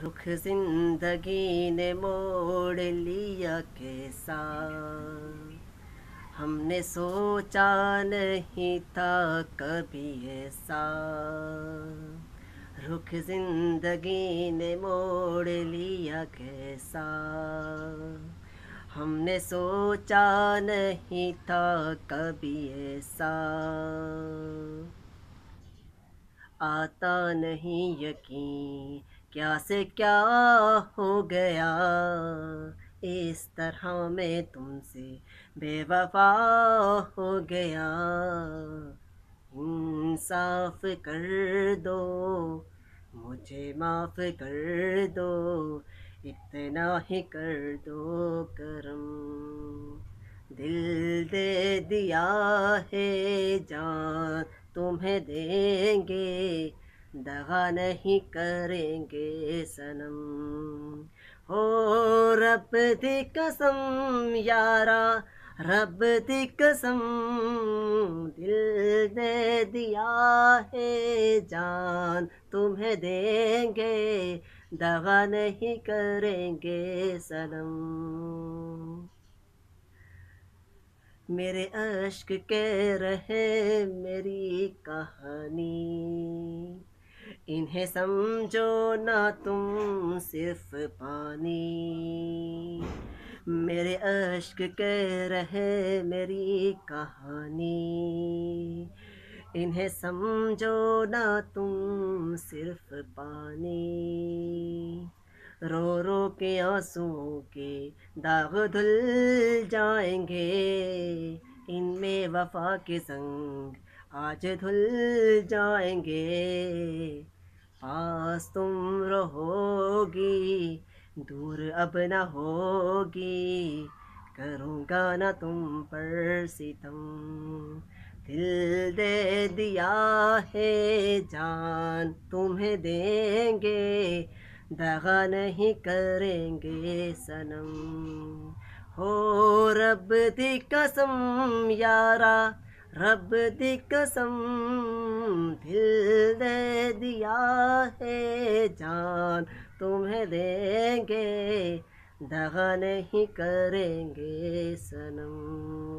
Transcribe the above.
रुख जिंदगी ने मोड़ लिया कैसा हमने सोचा नहीं था कभी ऐसा रुख जिंदगी ने मोड़ लिया कैसा हमने सोचा नहीं था कभी ऐसा आता नहीं यकीन क्या से क्या हो गया इस तरह मैं तुमसे बेवफा हो गया इंसाफ कर दो मुझे माफ़ कर दो इतना ही कर दो करम दिल दे दिया है जान तुम्हें देंगे दगा नहीं करेंगे सनम हो रब दी कसम यारा रब दी कसम दिल दे दिया है जान तुम्हें देंगे दगा नहीं करेंगे सनम मेरे अश्क के रहे मेरी कहानी इन्हें समझो ना तुम सिर्फ पानी मेरे अश्क के रहे मेरी कहानी इन्हें समझो ना तुम सिर्फ पानी रो रो के आंसुओं के दाग धुल जाएंगे इनमें वफा के संग आज धुल जाएंगे पास तुम रहोगी दूर अब न होगी करूँगा ना तुम पर सितम दिल दे दिया है जान तुम्हें देंगे दगा नहीं करेंगे सनम हो रब दी कसम यारा रब दी कसम दिल दे दिया है जान तुम्हें देंगे दगा नहीं करेंगे सनम